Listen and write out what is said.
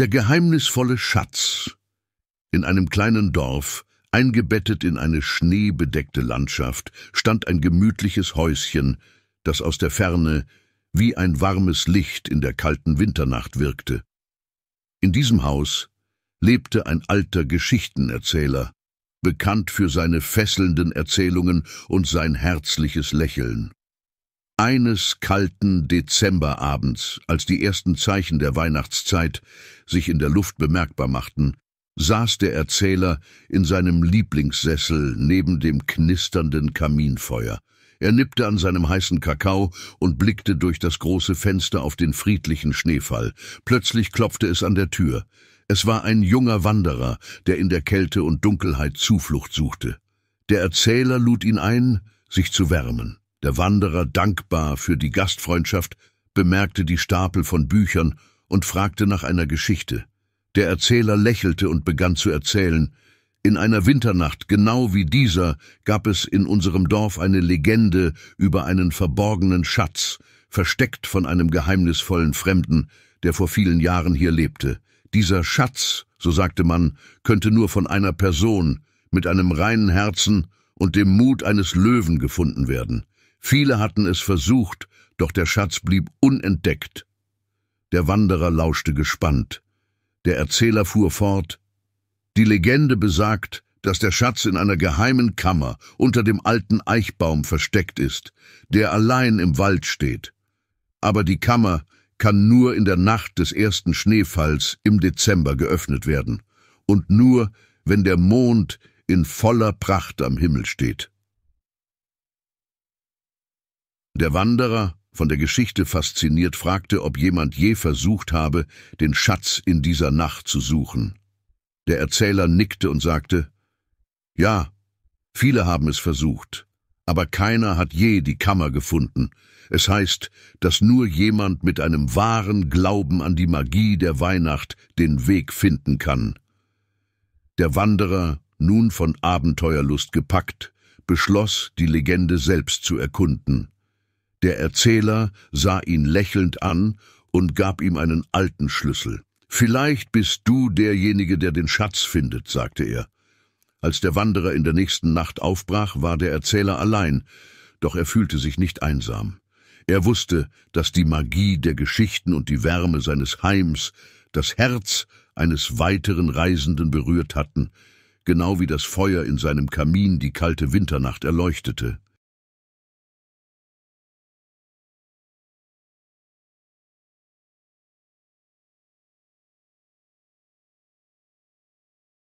Der geheimnisvolle Schatz. In einem kleinen Dorf, eingebettet in eine schneebedeckte Landschaft, stand ein gemütliches Häuschen, das aus der Ferne wie ein warmes Licht in der kalten Winternacht wirkte. In diesem Haus lebte ein alter Geschichtenerzähler, bekannt für seine fesselnden Erzählungen und sein herzliches Lächeln. Eines kalten Dezemberabends, als die ersten Zeichen der Weihnachtszeit sich in der Luft bemerkbar machten, saß der Erzähler in seinem Lieblingssessel neben dem knisternden Kaminfeuer. Er nippte an seinem heißen Kakao und blickte durch das große Fenster auf den friedlichen Schneefall. Plötzlich klopfte es an der Tür. Es war ein junger Wanderer, der in der Kälte und Dunkelheit Zuflucht suchte. Der Erzähler lud ihn ein, sich zu wärmen. Der Wanderer, dankbar für die Gastfreundschaft, bemerkte die Stapel von Büchern und fragte nach einer Geschichte. Der Erzähler lächelte und begann zu erzählen. In einer Winternacht, genau wie dieser, gab es in unserem Dorf eine Legende über einen verborgenen Schatz, versteckt von einem geheimnisvollen Fremden, der vor vielen Jahren hier lebte. Dieser Schatz, so sagte man, könnte nur von einer Person mit einem reinen Herzen und dem Mut eines Löwen gefunden werden. Viele hatten es versucht, doch der Schatz blieb unentdeckt. Der Wanderer lauschte gespannt. Der Erzähler fuhr fort. Die Legende besagt, dass der Schatz in einer geheimen Kammer unter dem alten Eichbaum versteckt ist, der allein im Wald steht. Aber die Kammer kann nur in der Nacht des ersten Schneefalls im Dezember geöffnet werden und nur, wenn der Mond in voller Pracht am Himmel steht. Der Wanderer, von der Geschichte fasziniert, fragte, ob jemand je versucht habe, den Schatz in dieser Nacht zu suchen. Der Erzähler nickte und sagte, Ja, viele haben es versucht, aber keiner hat je die Kammer gefunden. Es heißt, dass nur jemand mit einem wahren Glauben an die Magie der Weihnacht den Weg finden kann. Der Wanderer, nun von Abenteuerlust gepackt, beschloss, die Legende selbst zu erkunden. Der Erzähler sah ihn lächelnd an und gab ihm einen alten Schlüssel. Vielleicht bist du derjenige, der den Schatz findet, sagte er. Als der Wanderer in der nächsten Nacht aufbrach, war der Erzähler allein, doch er fühlte sich nicht einsam. Er wusste, dass die Magie der Geschichten und die Wärme seines Heims das Herz eines weiteren Reisenden berührt hatten, genau wie das Feuer in seinem Kamin die kalte Winternacht erleuchtete.